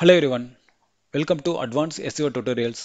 Hello Hello everyone, welcome to Advanced SEO Tutorials.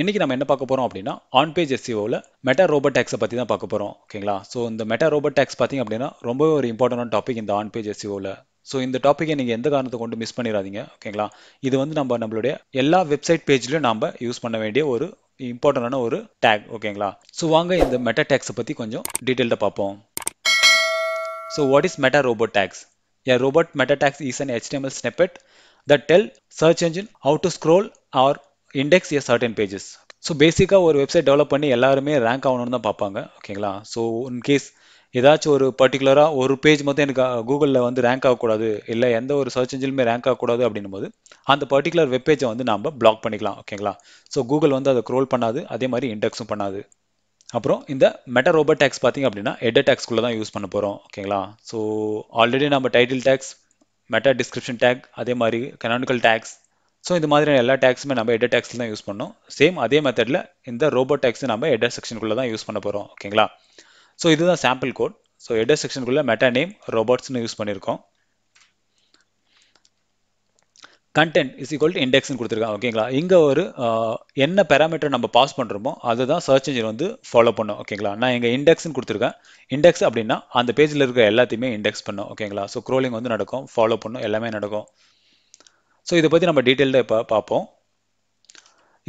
இன்றைக்கி நம்ம என்ன பார்க்க போகிறோம் அப்படின்னா ஆன் பேஜ் எஸ்சிஓவில் மெட்டா ரோபோட் டேக்ஸை பற்றி தான் பார்க்க போகிறோம் ஓகேங்களா ஸோ இந்த மெட்டா ரோபோட் டேக்ஸ் பார்த்திங்க அப்படின்னா ரொம்பவே ஒரு இம்பார்ட்டண்டான டாபிக் இந்த ஆன் பேஜ் எஸ்சிஓவில் ஸோ இந்த டாப்பிக்கை நீங்கள் எந்த காரணத்தை கொண்டு மிஸ் பண்ணிடாதீங்க ஓகேங்களா இது வந்து நம்ம நம்மளுடைய எல்லா வெப்சைட் பேஜ்லையும் நாம் யூஸ் பண்ண வேண்டிய ஒரு இம்பார்ட்டண்டான ஒரு டேக் ஓகேங்களா ஸோ வாங்க இந்த மெட்டா டேக்ஸை பற்றி கொஞ்சம் டீட்டெயில்டாக பார்ப்போம் so what is meta robot tags a robot meta tags is an HTML snippet that tell search engine how to scroll or index a certain pages. So பேசிக்காக ஒரு வெப்சைட் டெவலப் பண்ணி எல்லாருமே ரேங்க் ஆகணும்னு தான் பார்ப்பாங்க ஓகேங்களா ஸோ இன்கேஸ் ஏதாச்சும் ஒரு பர்டிகுலராக ஒரு பேஜ் மட்டும் எனக்கு கூகுளில் வந்து ரேங்க் ஆகக்கூடாது இல்லை எந்த ஒரு சர்ச் இன்ஜினுமே ரேங்க் ஆகக்கூடாது அப்படின்னும் போது அந்த பர்டிகுலர் வெப்பேஜை வந்து நம்ம பிளாக் பண்ணிக்கலாம் ஓகேங்களா ஸோ கூகுள் வந்து அதை க்ரோல் பண்ணாது அதே மாதிரி இண்டெக்ஸும் பண்ணாது அப்புறம் இந்த மெட்டா ரோபோட் டேக்ஸ் பார்த்திங்க அப்படின்னா எட்ட டேக்ஸ்குள்ளே தான் யூஸ் பண்ண போகிறோம் ஓகேங்களா ஸோ ஆல்ரெடி நம்ம title tags meta description tag அதே மாதிரி கனானிக்கல் டேக்ஸ் ஸோ இந்த மாதிரியான எல்லா டேக்ஸுமே நம்ம எட்ட டேக்ஸில் தான் யூஸ் பண்ணோம் சேம் அதே மெத்தடில் இந்த ரோபோட் டேக்ஸு நம்ம எட்ட செக்ஷனுக்குள்ளே தான் யூஸ் பண்ண போகிறோம் ஓகேங்களா ஸோ இதுதான் சாம்பிள் கோட் ஸோ எட்ட செக்ஷனுக்குள்ளே மெட்டா நேம் ரோபோட்ஸ்னு யூஸ் பண்ணியிருக்கோம் கண்டென்ட் இஸ் ஈக்குவல் டு இண்டெக்ஸ்னு கொடுத்துருக்காங்க ஓகேங்களா இங்கே ஒரு என்ன பேராமீட்டர் நம்ம பாஸ் பண்ணுறோமோ அதுதான் சர்ச் இன்ஜின் வந்து ஃபாலோ பண்ணும் ஓகேங்களா நான் எங்கள் இண்டெக்ஸ்னு கொடுத்துருக்கேன் இண்டெக்ஸ் அப்படின்னா அந்த பேஜில் இருக்க எல்லாத்தையுமே இண்டெக்ஸ் பண்ணும் ஓகேங்களா ஸோ க்ரோலிங் வந்து நடக்கும் ஃபாலோ பண்ணும் எல்லாமே நடக்கும் ஸோ இதை பற்றி நம்ம டீட்டெயில் இப்போ பார்ப்போம்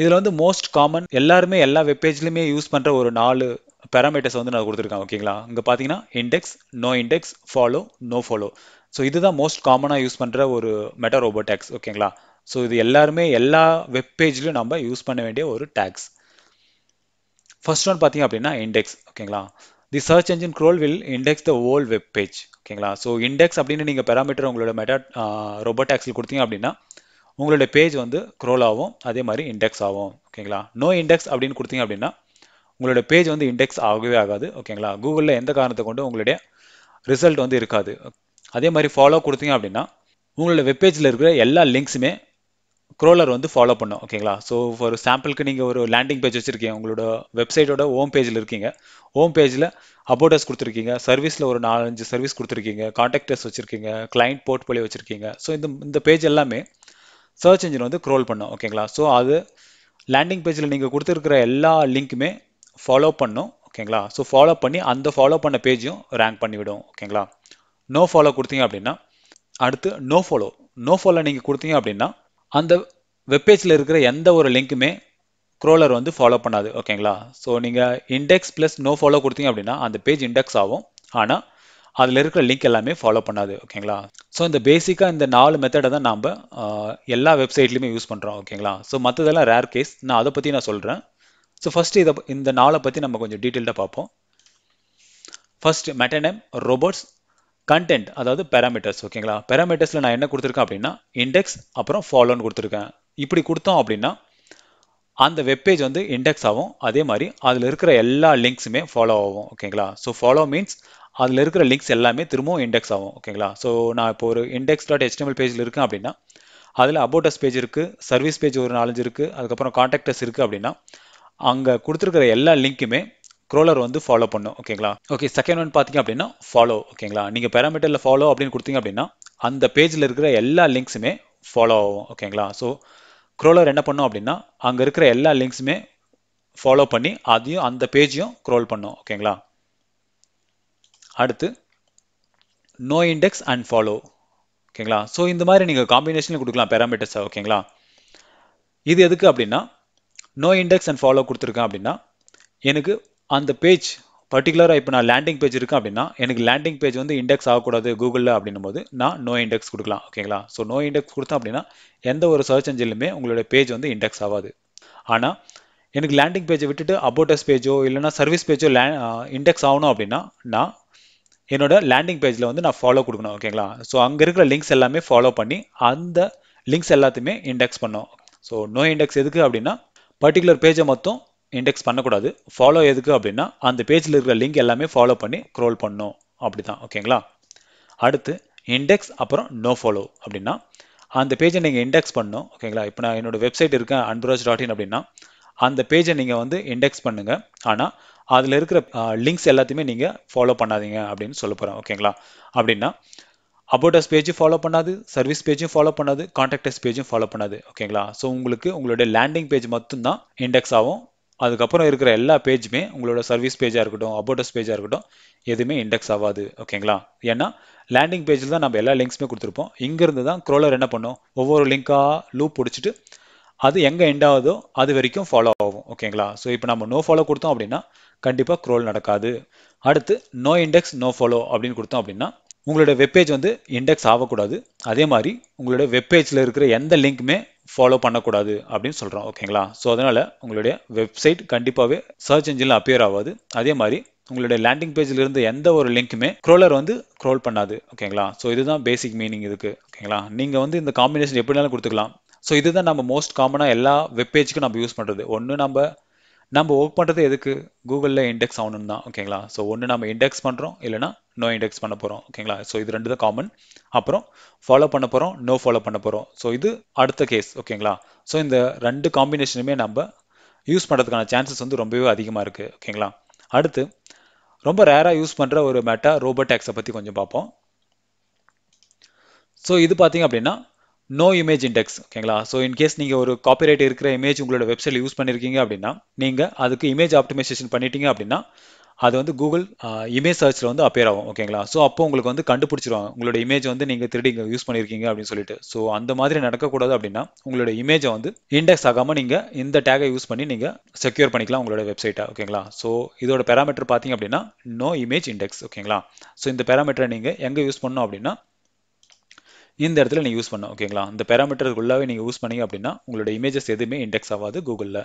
இதில் வந்து மோஸ்ட் காமன் எல்லாருமே எல்லா வெப்பேஜ்லையுமே யூஸ் பண்ணுற ஒரு நாலு பேராமீட்டர்ஸ் வந்து நான் கொடுத்துருக்கேன் ஓகேங்களா இங்கே பார்த்தீங்கன்னா index no index follow no follow so இதுதான் மோஸ்ட் காமனாக யூஸ் பண்ணுற ஒரு மெட்டா ரோபோ டேக்ஸ் ஓகேங்களா ஸோ இது எல்லாருமே எல்லா வெப்பேஜ்லையும் நம்ம யூஸ் பண்ண வேண்டிய ஒரு டேக்ஸ் ஃபர்ஸ்ட் ஒன் பார்த்தீங்க அப்படின்னா இண்டெக்ஸ் ஓகேங்களா the search engine crawl will index the all web page ஓகேங்களா ஸோ இண்டெக்ஸ் அப்படின்னு நீங்கள் பெராமீட்டர் உங்களோட மெட்டா ரோபோ டேக்ஸில் கொடுத்தீங்க அப்படின்னா உங்களோட பேஜ் வந்து க்ரோல் ஆகும் அதே மாதிரி இண்டெக்ஸ் ஆகும் ஓகேங்களா நோ இண்டெக்ஸ் அப்படின்னு கொடுத்தீங்க அப்படின்னா உங்களோட பேஜ் வந்து இண்டெக்ஸ் ஆகவே ஆகாது ஓகேங்களா கூகுளில் எந்த காரணத்தை கொண்டு உங்களுடைய ரிசல்ட் வந்து இருக்காது அதே மாதிரி ஃபாலோ கொடுத்தீங்க அப்படின்னா உங்களோட வெப்பேஜில் இருக்கிற எல்லா லிங்க்ஸுமே க்ரோலர் வந்து ஃபாலோ பண்ணும் ஓகேங்களா ஸோ ஒரு சாம்பிளுக்கு நீங்கள் ஒரு லேண்டிங் பேஜ் வச்சுருக்கீங்க உங்களோட வெப்சைட்டோட ஹோம் பேஜில் இருக்கீங்க ஹோம் பேஜில் அபோட்டர்ஸ் கொடுத்துருக்கீங்க சர்வீஸில் ஒரு நாலஞ்சு சர்வீஸ் கொடுத்துருக்கீங்க காண்டாக்டர்ஸ் வச்சுருக்கீங்க கிளைண்ட் போலி வச்சுருக்கீங்க ஸோ இந்த இந்த பேஜ் எல்லாமே சர்ச் இன்ஜின் வந்து க்ரோல் பண்ணும் ஓகேங்களா ஸோ அது லேண்டிங் பேஜில் நீங்கள் கொடுத்துருக்கிற எல்லா லிங்க்குமே ஃபாலோ பண்ணும் ஓகேங்களா ஸோ ஃபாலோ பண்ணி அந்த ஃபாலோ பண்ண பேஜையும் ரேங்க் பண்ணிவிடும் ஓகேங்களா நோ ஃபாலோ கொடுத்தீங்க அப்படின்னா அடுத்து நோ ஃபாலோ நோ ஃபாலோ நீங்கள் கொடுத்தீங்க அப்படின்னா அந்த வெப்பேஜில் இருக்கிற எந்த ஒரு லிங்க்குமே க்ரோலர் வந்து ஃபாலோ பண்ணாது ஓகேங்களா ஸோ நீங்கள் இண்டெக்ஸ் ப்ளஸ் நோ ஃபாலோ கொடுத்தீங்க அப்படின்னா அந்த பேஜ் இண்டெக்ஸ் ஆகும் ஆனால் அதில் இருக்கிற லிங்க் எல்லாமே ஃபாலோ பண்ணாது ஓகேங்களா ஸோ இந்த பேசிக்காக இந்த நாலு மெத்தடை தான் நாம் எல்லா வெப்சைட்லையுமே யூஸ் பண்ணுறோம் ஓகேங்களா ஸோ மற்றதெல்லாம் ரேர் கேஸ் நான் அதை பற்றி நான் சொல்கிறேன் ஸோ ஃபஸ்ட்டு இதை இந்த நாளை பற்றி நம்ம கொஞ்சம் டீட்டெயில்டாக பார்ப்போம் ஃபஸ்ட்டு மெட்டனேம் ரோபோட்ஸ் கண்டென்ட் அதாவது பேராமீட்டர்ஸ் ஓகேங்களா பேராமீட்டர்ஸில் நான் என்ன கொடுத்துருக்கேன் அப்படின்னா இண்டெக்ஸ் அப்புறம் ஃபாலோன்னு கொடுத்துருக்கேன் இப்படி கொடுத்தோம் அப்படின்னா அந்த வெப்பேஜ் வந்து இண்டெக்ஸ் ஆகும் அதே மாதிரி அதில் இருக்கிற எல்லா லிங்க்ஸுமே ஃபாலோ ஆகும் ஓகேங்களா ஸோ ஃபாலோ மீன்ஸ் அதில் இருக்கிற லிங்க்ஸ் எல்லாமே திரும்பவும் இண்டெக்ஸ் ஆகும் ஓகேங்களா ஸோ நான் இப்போ ஒரு இண்டெக்ஸ் டாட் ஹெச்டிஎம்எல் பேஜில் இருக்கேன் அப்படின்னா அதில் அபோட்டஸ் பேஜ் இருக்குது சர்வீஸ் பேஜ் ஒரு நாலஞ்சு இருக்குது அதுக்கப்புறம் காண்டாக்டர்ஸ் இருக்குது அப்படின்னா அங்கே கொடுத்துருக்கிற எல்லா லிங்க்குமே ஸ்க்ரோலர் வந்து ஃபாலோ பண்ணும் ஓகேங்களா ஓகே செகண்ட் ஒன் பார்த்தீங்க அப்படின்னா ஃபாலோ ஓகேங்களா நீங்கள் பேராமீட்டரில் ஃபாலோ அப்படின்னு கொடுத்தீங்க அப்படின்னா அந்த பேஜில் இருக்கிற எல்லா லிங்க்ஸுமே ஃபாலோ ஆகும் ஓகேங்களா ஸோ க்ரோலர் என்ன பண்ணும் அப்படின்னா அங்கே இருக்கிற எல்லா லிங்க்ஸுமே ஃபாலோ பண்ணி அதையும் அந்த பேஜையும் க்ரோல் பண்ணும் ஓகேங்களா அடுத்து நோ இண்டெக்ஸ் அண்ட் ஃபாலோ ஓகேங்களா ஸோ இந்த மாதிரி நீங்கள் காம்பினேஷனில் கொடுக்கலாம் பேராமீட்டர்ஸை ஓகேங்களா இது எதுக்கு அப்படின்னா நோ இண்டெக்ஸ் அண்ட் ஃபாலோ கொடுத்துருக்கேன் அப்படின்னா எனக்கு அந்த பேஜ் பர்டிகுலராக இப்போ நான் லேண்டிங் பேஜ் இருக்கேன் அப்படின்னா எனக்கு லேண்டிங் பேஜ் வந்து இண்டெக்ஸ் ஆகக்கூடாது கூகுளில் அப்படின்னும் போது நான் நோ இண்டெக்ஸ் கொடுக்கலாம் ஓகேங்களா ஸோ நோ இண்டெக்ஸ் கொடுத்தேன் அப்படின்னா எந்த ஒரு சர்ச் என்ஜின்லுமே உங்களோட பேஜ் வந்து இண்டெக்ஸ் ஆகாது ஆனால் எனக்கு லேண்டிங் பேஜை விட்டுட்டு அபோட்டஸ் பேஜோ இல்லைனா சர்வீஸ் பேஜோ லே இண்டெக்ஸ் ஆகணும் அப்படின்னா நான் என்னோட லேண்டிங் பேஜில் வந்து நான் ஃபாலோ கொடுக்கணும் ஓகேங்களா ஸோ அங்கே இருக்கிற லிங்க்ஸ் எல்லாமே ஃபாலோ பண்ணி அந்த லிங்க்ஸ் எல்லாத்தையுமே இண்டெக்ஸ் பண்ணோம் ஸோ நோ இண்டெக்ஸ் எதுக்கு அப்படின்னா பர்டிகுலர் பேஜை மொத்தம் இண்டெக்ஸ் பண்ணக்கூடாது ஃபாலோ எதுக்கு அப்படின்னா அந்த பேஜில் இருக்கிற லிங்க் எல்லாமே ஃபாலோ பண்ணி க்ரோல் பண்ணும் அப்படி தான் ஓகேங்களா அடுத்து இண்டெக்ஸ் அப்புறம் நோ ஃபாலோ அப்படின்னா அந்த பேஜை நீங்கள் இண்டெக்ஸ் பண்ணணும் ஓகேங்களா இப்போ நான் என்னோடய வெப்சைட் இருக்கேன் அன்புராஜ் டாட் இன் அப்படின்னா அந்த பேஜை நீங்கள் வந்து இண்டெக்ஸ் பண்ணுங்கள் ஆனால் அதில் இருக்கிற லிங்க்ஸ் எல்லாத்தையுமே நீங்கள் ஃபாலோ பண்ணாதீங்க அப்படின்னு சொல்ல போகிறேன் ஓகேங்களா அப்படின்னா அபோட்டஸ் பேஜும் ஃபாலோ பண்ணாது சர்வீஸ் பேஜும் ஃபாலோ பண்ணாது கான்டாக்டர்ஸ் பேஜும் ஃபாலோ பண்ணாது ஓகேங்களா ஸோ உங்களுக்கு உங்களுடைய லேண்டிங் பேஜ் மட்டும்தான் இண்டெக்ஸ் ஆகும் அதுக்கப்புறம் இருக்கிற எல்லா பேஜுமே உங்களோட சர்வீஸ் பேஜாக இருக்கட்டும் அபோட்டஸ் பேஜாக இருக்கட்டும் எதுவுமே இண்டெக்ஸ் ஆகாது ஓகேங்களா ஏன்னா லேண்டிங் பேஜில் தான் நம்ம எல்லா லிங்க்ஸுமே கொடுத்துருப்போம் இங்கேருந்து தான் க்ரோலர் என்ன பண்ணும் ஒவ்வொரு லிங்காக லூப் பிடிச்சிட்டு அது எங்கே எண்ட் ஆகுதோ அது வரைக்கும் ஃபாலோ ஆகும் ஓகேங்களா ஸோ இப்போ நம்ம நோ ஃபாலோ கொடுத்தோம் அப்படின்னா கண்டிப்பாக க்ரோல் நடக்காது அடுத்து நோ இண்டெக்ஸ் நோ ஃபாலோ அப்படின்னு கொடுத்தோம் அப்படின்னா உங்களுடைய வெப்பேஜ் வந்து இண்டெக்ஸ் ஆகக்கூடாது அதே மாதிரி உங்களுடைய வெப்பேஜில் இருக்கிற எந்த லிங்க்குமே ஃபாலோ பண்ணக்கூடாது அப்படின்னு சொல்கிறோம் ஓகேங்களா ஸோ அதனால் உங்களுடைய வெப்சைட் கண்டிப்பாகவே சர்ச் இன்ஜினில் அப்பியர் ஆகாது அதே மாதிரி உங்களுடைய லேண்டிங் பேஜில் இருந்து எந்த ஒரு லிங்க்குமே க்ரோலர் வந்து க்ரோல் பண்ணாது ஓகேங்களா ஸோ இதுதான் பேசிக் மீனிங் இதுக்கு ஓகேங்களா நீங்கள் வந்து இந்த காம்பினேஷன் எப்படினாலும் கொடுத்துக்கலாம் ஸோ இதுதான் நம்ம மோஸ்ட் காமனாக எல்லா வெப்பேஜுக்கும் நம்ம யூஸ் பண்ணுறது ஒன்று நம்ம நம்ம ஒர்க் பண்ணுறது எதுக்கு கூகுளில் இண்டெக்ஸ் ஆகணும் தான் ஓகேங்களா ஸோ ஒன்று நம்ம இண்டெக்ஸ் பண்ணுறோம் இல்லைனா நோ இண்டெக்ஸ் பண்ண போகிறோம் ஓகேங்களா ஸோ இது ரெண்டு தான் காமன் அப்புறம் ஃபாலோ பண்ண போகிறோம் நோ ஃபாலோ பண்ண போகிறோம் ஸோ இது அடுத்த கேஸ் ஓகேங்களா ஸோ இந்த ரெண்டு காம்பினேஷனுமே நம்ம யூஸ் பண்ணுறதுக்கான சான்சஸ் வந்து ரொம்பவே அதிகமாக இருக்குது ஓகேங்களா அடுத்து ரொம்ப ரேராக யூஸ் பண்ணுற ஒரு மேட்டா ரோபோட் டேக்ஸை பற்றி கொஞ்சம் பார்ப்போம் ஸோ இது பார்த்தீங்க அப்படின்னா நோ இமேஜ் இண்டெக்ஸ் ஓகேங்களா ஸோ இன்கேஸ் நீங்கள் ஒரு காப்பிரைட் இருக்கிற இமேஜ் உங்களோட வெப்சைட் யூஸ் பண்ணியிருக்கீங்க அப்படின்னா நீங்கள் அதுக்கு இமேஜ் ஆப்டிமைசேஷன் பண்ணிட்டீங்க அப்படின்னா அது வந்து கூகுள் இமேஜ் சர்ச்சில் வந்து அப்பேர் ஆகும் ஓகேங்களா ஸோ அப்போ உங்களுக்கு வந்து கண்டுபிடிச்சிருவாங்க உங்களோட இமேஜ் வந்து நீங்கள் திருடி யூஸ் பண்ணியிருக்கீங்க அப்படின்னு சொல்லிட்டு ஸோ அந்த மாதிரி நடக்கக்கூடாது அப்படின்னா உங்களோட இமேஜை வந்து இண்டெக்ஸ் ஆகாமல் நீங்கள் இந்த டேகை யூஸ் பண்ணி நீங்கள் செக்யூர் பண்ணிக்கலாம் உங்களோட வெப்சைட்டை ஓகேங்களா ஸோ இதோட பேராமீட்டர் பார்த்தீங்க அப்படின்னா நோ இமேஜ் இண்டெக்ஸ் ஓகேங்களா ஸோ இந்த பேராமீட்டரை நீங்கள் எங்கே யூஸ் பண்ணணும் அப்படின்னா இந்த இடத்துல நீங்கள் யூஸ் பண்ணும் ஓகேங்களா இந்த பேராமீட்டருக்குள்ளாவே நீங்கள் யூஸ் பண்ணீங்க அப்படின்னா உங்களோட இமேஜஸ் எதுவுமே இண்டெக்ஸ் ஆகாது கூகுளில்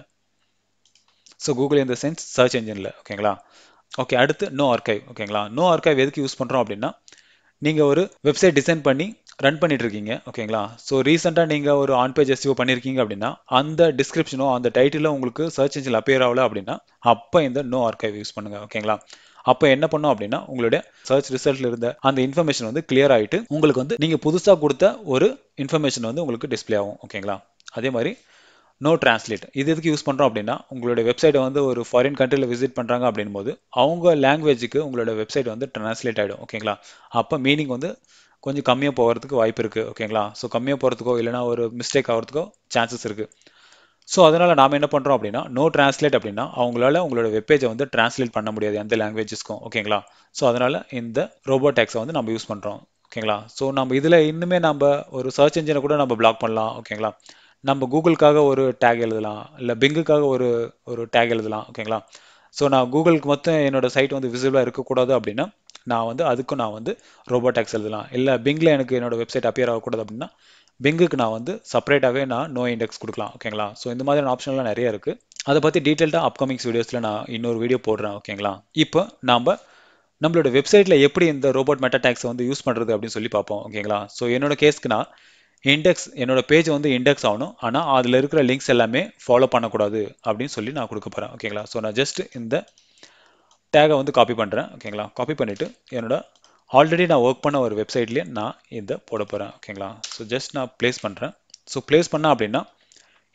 ஸோ கூகுள் இந்த சென்ஸ் சர்ச் என்ஜினில் ஓகேங்களா ஓகே அடுத்து நோ ஆர்கைவ் ஓகேங்களா நோ ஆர்கைவ் எதுக்கு யூஸ் பண்ணுறோம் அப்படின்னா நீங்கள் ஒரு வெப்சைட் டிசைன் பண்ணி ரன் பண்ணிட்டு இருக்கீங்க ஓகேங்களா ஸோ ரீசெண்டாக நீங்கள் ஒரு ஆன் பேஜ் எஸ்டிஓ e பண்ணியிருக்கீங்க அப்படின்னா அந்த டிஸ்கிரிப்ஷனோ அந்த டைட்டிலோ உங்களுக்கு சர்ச் இன்ஜின் அப்பியர் ஆகல அப்படின்னா அப்போ இந்த நோ ஆர்கைவ் யூஸ் பண்ணுங்கள் ஓகேங்களா அப்போ என்ன பண்ணும் அப்படின்னா உங்களுடைய சர்ச் ரிசல்ட்ல இருந்த அந்த இன்ஃபர்மேஷன் வந்து கிளியர் ஆகிட்டு உங்களுக்கு வந்து நீங்கள் புதுசாக கொடுத்த ஒரு இன்ஃபர்மேஷன் வந்து உங்களுக்கு டிஸ்பிளே ஆகும் ஓகேங்களா அதே மாதிரி நோ டிரான்ஸ்லேட் இது எதுக்கு யூஸ் பண்ணுறோம் அப்படின்னா உங்களுடைய வெப்சைட்டை வந்து ஒரு ஃபாரின் கண்ட்ரியில் விசிட் பண்ணுறாங்க அப்படின் போது அவங்க லாங்குவேஜுக்கு உங்களோட வெப்சைட் வந்து டிரான்ஸ்லேட் ஆகிடும் ஓகேங்களா அப்போ மீனிங் வந்து கொஞ்சம் கம்மியாக போகிறதுக்கு வாய்ப்பு இருக்குது ஓகேங்களா ஸோ கம்மியாக போகிறதுக்கோ இல்லைனா ஒரு மிஸ்டேக் ஆகிறதுக்கோ சான்சஸ் இருக்குது ஸோ அதனால் நாம் என்ன பண்ணுறோம் அப்படின்னா நோ டிரான்ஸ்லேட் அப்படின்னா அவங்களால உங்களோட வெப்பேஜை வந்து டிரான்ஸ்லேட் பண்ண முடியாது எந்த லாங்குவேஜஸ்க்கும் ஓகேங்களா ஸோ அதனால் இந்த ரோபோ டேக்ஸை வந்து நம்ம யூஸ் பண்ணுறோம் ஓகேங்களா ஸோ நம்ம இதில் இன்னுமே நம்ம ஒரு சர்ச் இன்ஜினை கூட நம்ம பிளாக் பண்ணலாம் ஓகேங்களா நம்ம கூகுளுக்காக ஒரு டேக் எழுதலாம் இல்லை பிங்குக்காக ஒரு ஒரு டேக் எழுதலாம் ஓகேங்களா ஸோ நான் கூகுளுக்கு மொத்தம் என்னோடய சைட் வந்து விசிபிளாக இருக்கக்கூடாது அப்படின்னா நான் வந்து அதுக்கும் நான் வந்து ரோபோ டேக்ஸ் எழுதலாம் இல்லை பிங்கில் எனக்கு என்னோடய வெப்சைட் அப்பியர் ஆகக்கூடாது அப்படின்னா பிங்குக்கு நான் வந்து செப்பரேட்டாகவே நான் நோ இண்டெக்ஸ் கொடுக்கலாம் ஓகேங்களா ஸோ இந்த மாதிரியான ஆப்ஷன்லாம் நிறைய இருக்குது அதை பற்றி டீட்டெயில்டாக அப்கமிங்ஸ் வீடியோஸில் நான் இன்னொரு வீடியோ போடுறேன் ஓகேங்களா இப்போ நாம் நம்மளோட வெப்சைட்டில் எப்படி இந்த ரோபோட் மெட்டா டேக்ஸை வந்து யூஸ் பண்ணுறது அப்படின்னு சொல்லி பார்ப்போம் ஓகேங்களா ஸோ என்னோட கேஸ்க்குனா இண்டெக்ஸ் என்னோட பேஜ் வந்து இண்டெக்ஸ் ஆகணும் ஆனால் அதில் இருக்கிற லிங்க்ஸ் எல்லாமே ஃபாலோ பண்ணக்கூடாது அப்படின்னு சொல்லி நான் கொடுக்க போகிறேன் ஓகேங்களா ஸோ நான் ஜஸ்ட் இந்த டேகை வந்து காப்பி பண்ணுறேன் ஓகேங்களா காப்பி பண்ணிவிட்டு என்னோட ஆல்ரெடி நான் ஒர்க் பண்ண ஒரு வெப்சைட்லேயே நான் இதை போட போகிறேன் ஓகேங்களா ஸோ ஜஸ்ட் நான் ப்ளேஸ் பண்ணுறேன் ஸோ ப்ளேஸ் பண்ணேன் அப்படின்னா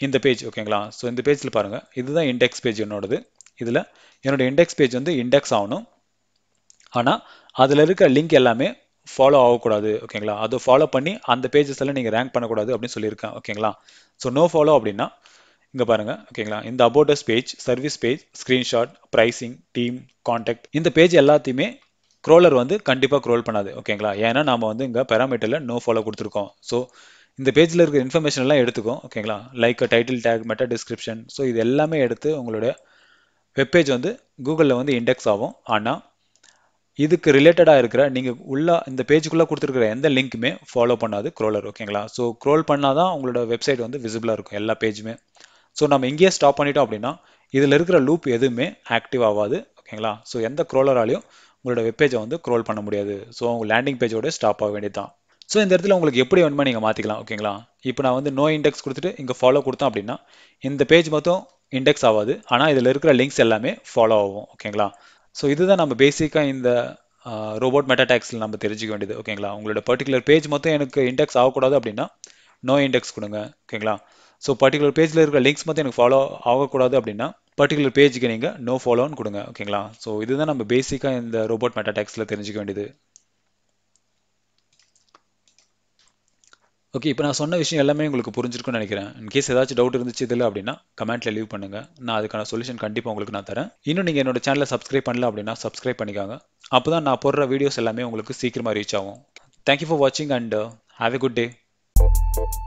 இந்த பேஜ் ஓகேங்களா ஸோ இந்த பேஜில் பாருங்கள் இதுதான் இண்டெக்ஸ் பேஜ் என்னோடது இதில் என்னோடய இண்டெக்ஸ் பேஜ் வந்து இண்டெக்ஸ் ஆகணும் ஆனால் அதில் இருக்க லிங்க் எல்லாமே ஃபாலோ ஆகக்கூடாது ஓகேங்களா அதை ஃபாலோ பண்ணி அந்த பேஜஸ் எல்லாம் நீங்கள் ரேங்க் பண்ணக்கூடாது அப்படின்னு சொல்லியிருக்கேன் ஓகேங்களா ஸோ நோ ஃபாலோ அப்படின்னா இங்கே பாருங்கள் ஓகேங்களா இந்த about us page service page screenshot pricing team contact இந்த பேஜ் எல்லாத்தையுமே க்ரோலர் வந்து கண்டிப்பாக க்ரோல் பண்ணாது ஓகேங்களா ஏன்னா நம்ம வந்து இங்கே பேராமீட்டரில் நோ ஃபாலோ கொடுத்துருக்கோம் ஸோ இந்த பேஜில் இருக்கிற இன்ஃபர்மேஷன் எல்லாம் எடுத்துக்கும் ஓகேங்களா like title tag meta description so இது எல்லாமே எடுத்து உங்களுடைய வெப்பேஜ் வந்து கூகுளில் வந்து இண்டெக்ஸ் ஆகும் ஆனால் இதுக்கு ரிலேட்டடாக இருக்கிற நீங்கள் உள்ளே இந்த பேஜுக்குள்ளே கொடுத்துருக்குற எந்த லிங்க்குமே ஃபாலோ பண்ணாது க்ரோலர் ஓகேங்களா ஸோ க்ரோல் பண்ணால் தான் உங்களோட வெப்சைட் வந்து விசிபிளாக இருக்கும் எல்லா பேஜுமே ஸோ நம்ம இங்கேயே ஸ்டாப் பண்ணிட்டோம் அப்படின்னா இதில் இருக்கிற லூப் எதுவுமே ஆக்டிவ் ஆகாது ஓகேங்களா ஸோ எந்த க்ரோலராலையும் உங்களோட வெப்பேஜை வந்து க்ரோல் பண்ண முடியாது ஸோ உங்கள் லேண்டிங் பேஜோட ஸ்டாப் ஆக வேண்டியதுதான் ஸோ இந்த இடத்துல உங்களுக்கு எப்படி வேணுமோ நீங்கள் மாற்றிக்கலாம் ஓகேங்களா இப்போ நான் வந்து நோ இண்டெக்ஸ் கொடுத்துட்டு இங்கே ஃபாலோ கொடுத்தோம் அப்படின்னா இந்த பேஜ் மொத்தம் இண்டெக்ஸ் ஆகாது ஆனால் இதில் இருக்கிற லிங்க்ஸ் எல்லாமே ஃபாலோ ஆகும் ஓகேங்களா ஸோ இதுதான் நம்ம பேசிக்காக இந்த ரோபோட் மெட்டா நம்ம தெரிஞ்சிக்க வேண்டியது ஓகேங்களா உங்களோட பர்டிகுலர் பேஜ் மொத்தம் எனக்கு இண்டெக்ஸ் ஆகக்கூடாது அப்படின்னா நோ இண்டெக்ஸ் கொடுங்க ஓகேங்களா ஸோ பர்டிகுலர் பேஜில் இருக்கிற லிங்க்ஸ் மட்டும் எனக்கு ஃபாலோ ஆகக்கூடாது அப்படின்னா பர்டிகுலர் பேஜுக்கு நீங்கள் நோ ஃபாலோன்னு கொடுங்க ஓகேங்களா ஸோ இதுதான் நம்ம பேசிக்காக இந்த ரோபோட் மெட்டா டேக்ஸில் தெரிஞ்சிக்க வேண்டியது ஓகே இப்போ நான் சொன்ன விஷயம் எல்லாமே உங்களுக்கு புரிஞ்சிருக்குன்னு நினைக்கிறேன் இன்கேஸ் ஏதாச்சும் டவுட் இருந்துச்சு இதில் அப்படின்னா கமெண்ட்டில் லீவ் பண்ணுங்கள் நான் அதுக்கான சொல்யூஷன் கண்டிப்பாக உங்களுக்கு நான் தரேன் இன்னும் நீங்கள் என்னோட சேனலை சப்ஸ்கிரைப் பண்ணல அப்படின்னா சப்ஸ்கிரைப் பண்ணிக்காங்க அப்போ தான் நான் போடுற வீடியோஸ் எல்லாமே உங்களுக்கு சீக்கிரமாக ரீச் ஆகும் தேங்க்யூ ஃபார் வாட்சிங் and have a good day